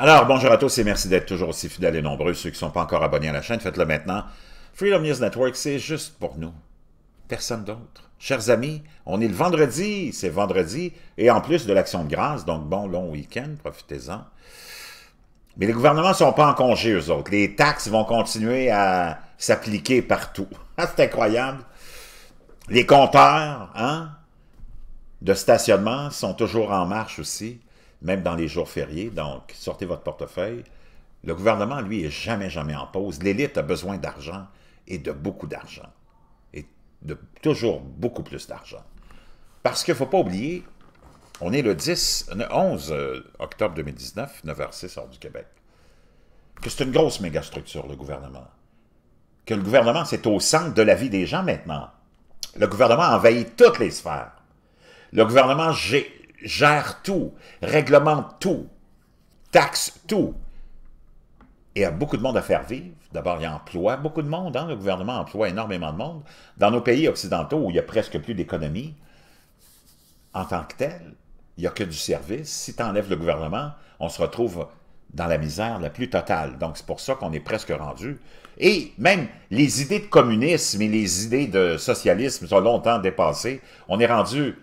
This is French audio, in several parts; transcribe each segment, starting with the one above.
Alors, bonjour à tous et merci d'être toujours aussi fidèles et nombreux. Ceux qui ne sont pas encore abonnés à la chaîne, faites-le maintenant. Freedom News Network, c'est juste pour nous. Personne d'autre. Chers amis, on est le vendredi, c'est vendredi, et en plus de l'action de grâce, donc bon, long week-end, profitez-en. Mais les gouvernements ne sont pas en congé, eux autres. Les taxes vont continuer à s'appliquer partout. Ah, c'est incroyable. Les compteurs hein, de stationnement sont toujours en marche aussi même dans les jours fériés. Donc, sortez votre portefeuille. Le gouvernement, lui, est jamais, jamais en pause. L'élite a besoin d'argent et de beaucoup d'argent. Et de toujours beaucoup plus d'argent. Parce qu'il ne faut pas oublier, on est le 10, 11 euh, octobre 2019, 9h06 hors du Québec, que c'est une grosse mégastructure, le gouvernement. Que le gouvernement, c'est au centre de la vie des gens maintenant. Le gouvernement envahit toutes les sphères. Le gouvernement gère tout, réglemente tout, taxe tout. Et il y a beaucoup de monde à faire vivre. D'abord, il y a emploi. beaucoup de monde. Hein? Le gouvernement emploie énormément de monde. Dans nos pays occidentaux, où il n'y a presque plus d'économie, en tant que tel, il n'y a que du service. Si tu enlèves le gouvernement, on se retrouve dans la misère la plus totale. Donc, c'est pour ça qu'on est presque rendu. Et même les idées de communisme et les idées de socialisme sont longtemps dépassées. On est rendu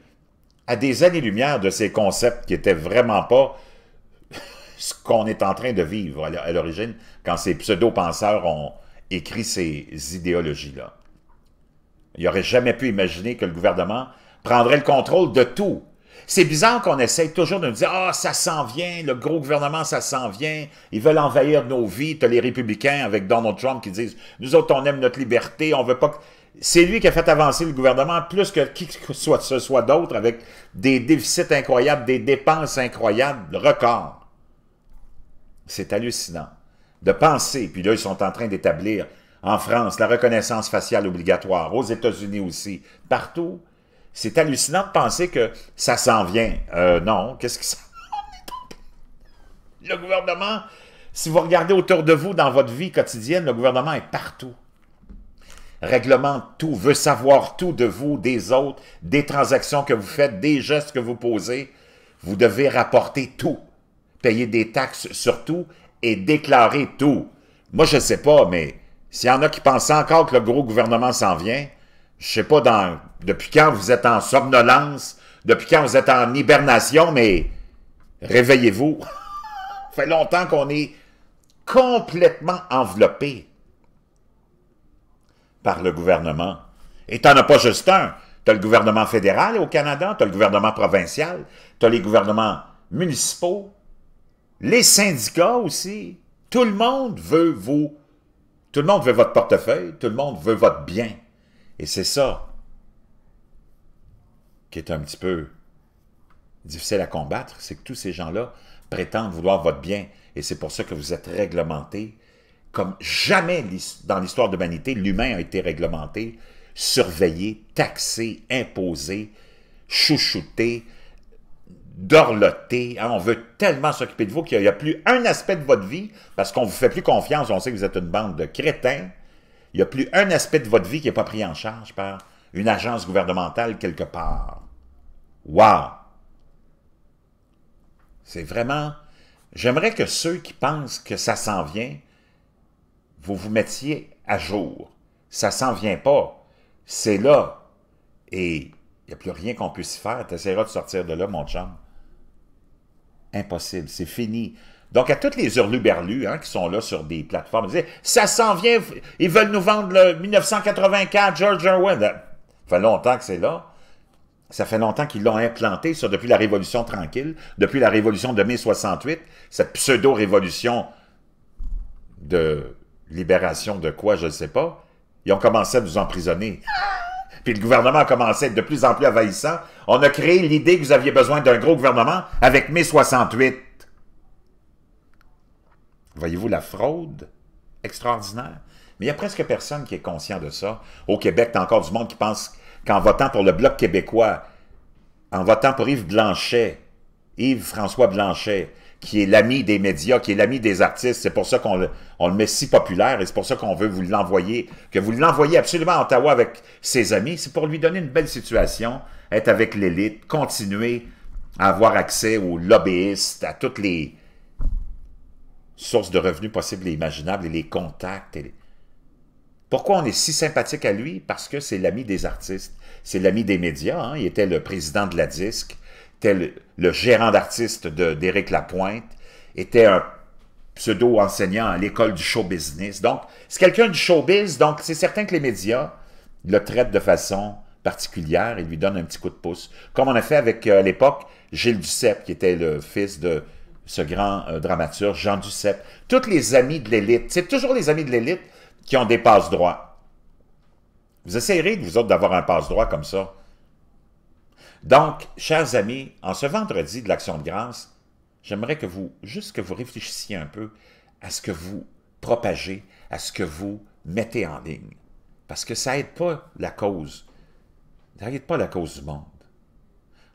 à des années-lumière de ces concepts qui n'étaient vraiment pas ce qu'on est en train de vivre à l'origine quand ces pseudo-penseurs ont écrit ces idéologies-là. Il aurait jamais pu imaginer que le gouvernement prendrait le contrôle de tout. C'est bizarre qu'on essaye toujours de nous dire « Ah, ça s'en vient, le gros gouvernement, ça s'en vient, ils veulent envahir nos vies. » les républicains avec Donald Trump qui disent « Nous autres, on aime notre liberté, on veut pas... Que... » c'est lui qui a fait avancer le gouvernement plus que qui que soit, ce soit d'autre avec des déficits incroyables, des dépenses incroyables, record. C'est hallucinant de penser, puis là, ils sont en train d'établir en France la reconnaissance faciale obligatoire, aux États-Unis aussi, partout. C'est hallucinant de penser que ça s'en vient. Euh, non, qu'est-ce que ça Le gouvernement, si vous regardez autour de vous dans votre vie quotidienne, le gouvernement est partout réglemente tout, veut savoir tout de vous, des autres, des transactions que vous faites, des gestes que vous posez. Vous devez rapporter tout, payer des taxes sur tout et déclarer tout. Moi, je ne sais pas, mais s'il y en a qui pensent encore que le gros gouvernement s'en vient, je sais pas depuis quand vous êtes en somnolence, depuis quand vous êtes en hibernation, mais réveillez-vous. Ça fait longtemps qu'on est complètement enveloppé par le gouvernement. Et t'en as pas juste un. as le gouvernement fédéral au Canada, as le gouvernement provincial, as les gouvernements municipaux, les syndicats aussi. Tout le monde veut vous, tout le monde veut votre portefeuille, tout le monde veut votre bien. Et c'est ça qui est un petit peu difficile à combattre, c'est que tous ces gens-là prétendent vouloir votre bien. Et c'est pour ça que vous êtes réglementé, comme jamais dans l'histoire de l'humanité, l'humain a été réglementé, surveillé, taxé, imposé, chouchouté, dorloté. Hein, on veut tellement s'occuper de vous qu'il n'y a, plus un aspect de votre vie, parce qu'on ne vous fait plus confiance, on sait que vous êtes une bande de crétins, il n'y a plus un aspect de votre vie qui n'est pas pris en charge par une agence gouvernementale quelque part. Wow! C'est vraiment... J'aimerais que ceux qui pensent que ça s'en vient vous vous mettiez à jour. Ça s'en vient pas. C'est là. Et il n'y a plus rien qu'on puisse faire. Tu essaieras de sortir de là, mon chum. Impossible. C'est fini. Donc, à toutes les hurluberlus hein, qui sont là sur des plateformes, ils disent, ça s'en vient, ils veulent nous vendre le 1984 George Orwell. Ben, ça fait longtemps que c'est là. Ça fait longtemps qu'ils l'ont implanté, ça, depuis la Révolution tranquille, depuis la Révolution de mai cette pseudo-révolution de Libération de quoi, je ne sais pas. Ils ont commencé à nous emprisonner. Puis le gouvernement a commencé à être de plus en plus envahissant. On a créé l'idée que vous aviez besoin d'un gros gouvernement avec mai 68. Voyez-vous la fraude extraordinaire? Mais il n'y a presque personne qui est conscient de ça. Au Québec, tu as encore du monde qui pense qu'en votant pour le Bloc québécois, en votant pour Yves Blanchet, Yves-François Blanchet, qui est l'ami des médias, qui est l'ami des artistes. C'est pour ça qu'on le, met si populaire et c'est pour ça qu'on veut vous l'envoyer, que vous l'envoyez absolument à Ottawa avec ses amis. C'est pour lui donner une belle situation, être avec l'élite, continuer à avoir accès aux lobbyistes, à toutes les sources de revenus possibles et imaginables et les contacts. Pourquoi on est si sympathique à lui? Parce que c'est l'ami des artistes, c'est l'ami des médias. Hein. Il était le président de la disque tel le gérant d'artiste d'Éric Lapointe, était un pseudo-enseignant à l'école du show business. Donc, c'est quelqu'un du showbiz, donc c'est certain que les médias le traitent de façon particulière et lui donnent un petit coup de pouce. Comme on a fait avec, euh, à l'époque, Gilles Duceppe, qui était le fils de ce grand euh, dramaturge, Jean Duceppe. Toutes les amis de l'élite, c'est toujours les amis de l'élite qui ont des passe-droits. Vous essayerez, vous autres, d'avoir un passe-droit comme ça. Donc, chers amis, en ce vendredi de l'Action de grâce, j'aimerais que vous, juste que vous réfléchissiez un peu à ce que vous propagez, à ce que vous mettez en ligne. Parce que ça n'aide pas la cause. Ça n'aide pas la cause du monde.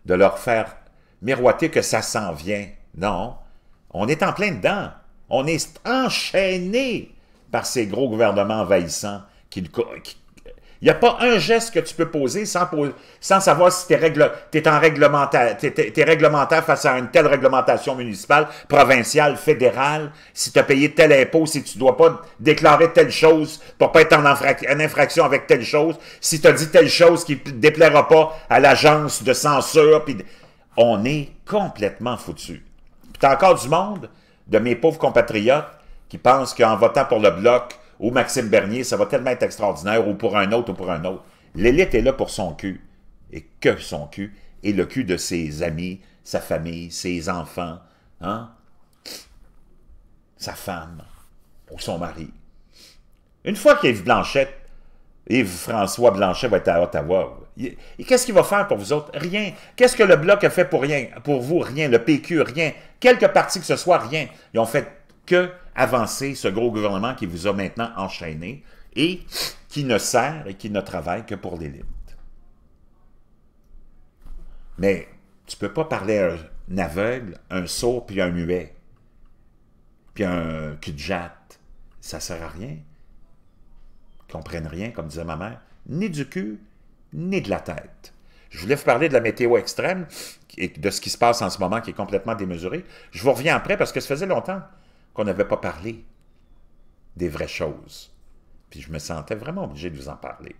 De leur faire miroiter que ça s'en vient. Non. On est en plein dedans. On est enchaîné par ces gros gouvernements envahissants qui, qui, il n'y a pas un geste que tu peux poser sans, savoir si tu es, réglementaire, face à une telle réglementation municipale, provinciale, fédérale, si tu as payé tel impôt, si tu ne dois pas déclarer telle chose pour pas être en, infraction avec telle chose, si tu as dit telle chose qui ne déplaira pas à l'agence de censure. on est complètement foutu. Puis tu encore du monde de mes pauvres compatriotes qui pensent qu'en votant pour le bloc, ou Maxime Bernier, ça va tellement être extraordinaire, ou pour un autre, ou pour un autre. L'élite est là pour son cul, et que son cul, et le cul de ses amis, sa famille, ses enfants, hein? sa femme, ou son mari. Une fois qu'Yves Blanchette, Yves François Blanchet va être à Ottawa, et qu'est-ce qu'il va faire pour vous autres? Rien. Qu'est-ce que le Bloc a fait pour rien? Pour vous, rien. Le PQ, rien. Quelque parti que ce soit, rien. Ils ont fait que avancer ce gros gouvernement qui vous a maintenant enchaîné et qui ne sert et qui ne travaille que pour l'élite. Mais tu ne peux pas parler à un aveugle, un sourd, puis un muet, puis un cul de jatte. Ça ne sert à rien. Ils comprennent rien, comme disait ma mère, ni du cul, ni de la tête. Je voulais vous parler de la météo extrême et de ce qui se passe en ce moment qui est complètement démesuré. Je vous reviens après parce que ça faisait longtemps qu'on n'avait pas parlé des vraies choses. Puis je me sentais vraiment obligé de vous en parler.